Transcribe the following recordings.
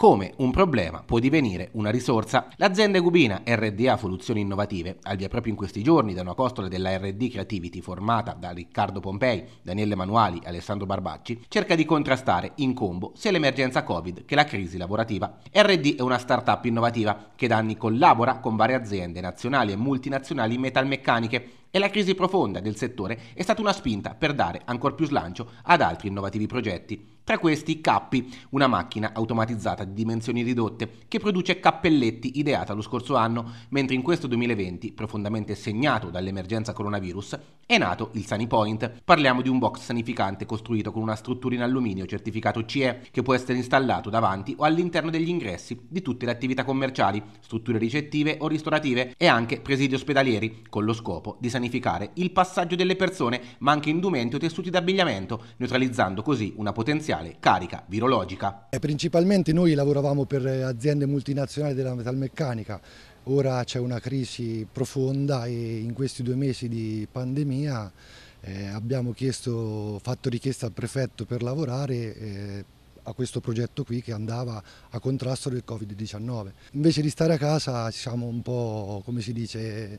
come un problema può divenire una risorsa. L'azienda Gubina RDA Soluzioni Innovative al via proprio in questi giorni da una costola della RD Creativity formata da Riccardo Pompei, Daniele Manuali e Alessandro Barbacci, cerca di contrastare in combo sia l'emergenza Covid che la crisi lavorativa. RD è una start-up innovativa che da anni collabora con varie aziende nazionali e multinazionali metalmeccaniche e la crisi profonda del settore è stata una spinta per dare ancora più slancio ad altri innovativi progetti. Tra questi Cappi, una macchina automatizzata di dimensioni ridotte che produce cappelletti ideata lo scorso anno, mentre in questo 2020, profondamente segnato dall'emergenza coronavirus, è nato il SaniPoint. Parliamo di un box sanificante costruito con una struttura in alluminio certificato CE che può essere installato davanti o all'interno degli ingressi di tutte le attività commerciali, strutture ricettive o ristorative e anche presidi ospedalieri, con lo scopo di sanificare sanificare il passaggio delle persone, ma anche indumenti o tessuti d'abbigliamento, neutralizzando così una potenziale carica virologica. E eh, principalmente noi lavoravamo per eh, aziende multinazionali della metalmeccanica, ora c'è una crisi profonda e in questi due mesi di pandemia eh, abbiamo chiesto, fatto richiesta al prefetto per lavorare. Eh, a questo progetto qui che andava a contrasto del Covid-19. Invece di stare a casa siamo un po', come si dice,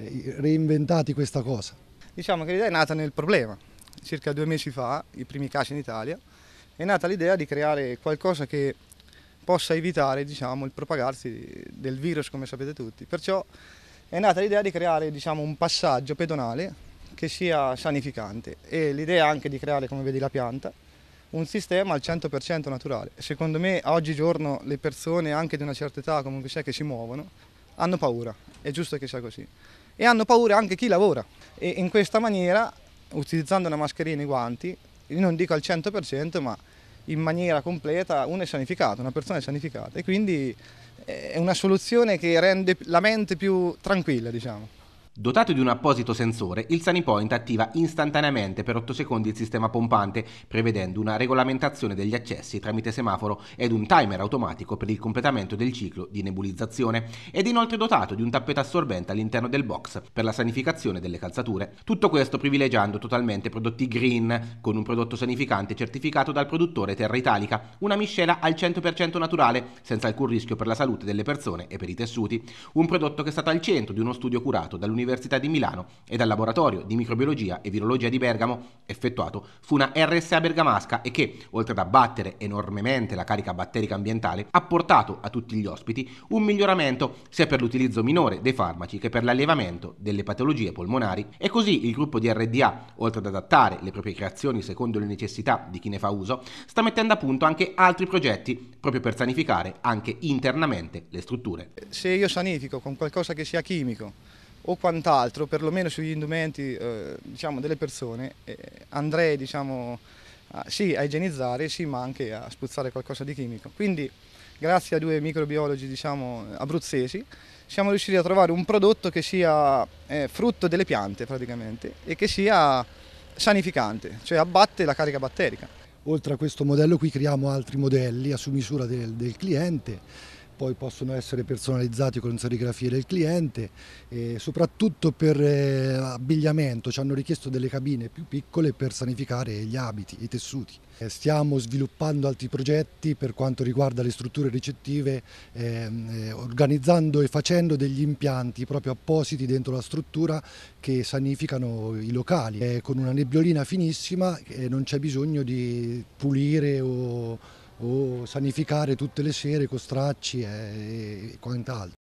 eh, reinventati questa cosa? Diciamo che l'idea è nata nel problema. Circa due mesi fa, i primi casi in Italia, è nata l'idea di creare qualcosa che possa evitare diciamo, il propagarsi del virus, come sapete tutti. Perciò è nata l'idea di creare diciamo, un passaggio pedonale che sia sanificante e l'idea anche di creare, come vedi la pianta, un sistema al 100% naturale. Secondo me oggigiorno le persone anche di una certa età comunque sia che si muovono hanno paura, è giusto che sia così e hanno paura anche chi lavora. E in questa maniera, utilizzando una mascherina e i guanti, non dico al 100%, ma in maniera completa uno è sanificato, una persona è sanificata e quindi eh, è una soluzione che rende la mente più tranquilla, diciamo. Dotato di un apposito sensore, il Sanipoint attiva istantaneamente per 8 secondi il sistema pompante, prevedendo una regolamentazione degli accessi tramite semaforo ed un timer automatico per il completamento del ciclo di nebulizzazione, ed inoltre dotato di un tappeto assorbente all'interno del box per la sanificazione delle calzature. Tutto questo privilegiando totalmente prodotti green, con un prodotto sanificante certificato dal produttore Terra Italica, una miscela al 100% naturale, senza alcun rischio per la salute delle persone e per i tessuti, un prodotto che è stato al centro di uno studio curato dall'Università dell'Università di Milano e dal laboratorio di microbiologia e virologia di Bergamo effettuato fu una RSA bergamasca e che, oltre ad abbattere enormemente la carica batterica ambientale, ha portato a tutti gli ospiti un miglioramento sia per l'utilizzo minore dei farmaci che per l'allevamento delle patologie polmonari e così il gruppo di RDA, oltre ad adattare le proprie creazioni secondo le necessità di chi ne fa uso, sta mettendo a punto anche altri progetti proprio per sanificare anche internamente le strutture. Se io sanifico con qualcosa che sia chimico, o quant'altro, perlomeno sugli indumenti eh, diciamo, delle persone, eh, andrei diciamo, a, sì, a igienizzare, sì, ma anche a spruzzare qualcosa di chimico. Quindi grazie a due microbiologi diciamo, abruzzesi siamo riusciti a trovare un prodotto che sia eh, frutto delle piante praticamente e che sia sanificante, cioè abbatte la carica batterica. Oltre a questo modello qui creiamo altri modelli a su misura del, del cliente poi possono essere personalizzati con serigrafie del cliente e soprattutto per eh, abbigliamento ci hanno richiesto delle cabine più piccole per sanificare gli abiti, i tessuti. Eh, stiamo sviluppando altri progetti per quanto riguarda le strutture ricettive ehm, eh, organizzando e facendo degli impianti proprio appositi dentro la struttura che sanificano i locali. Eh, con una nebbiolina finissima eh, non c'è bisogno di pulire o o sanificare tutte le sere con stracci eh, e, e quant'altro.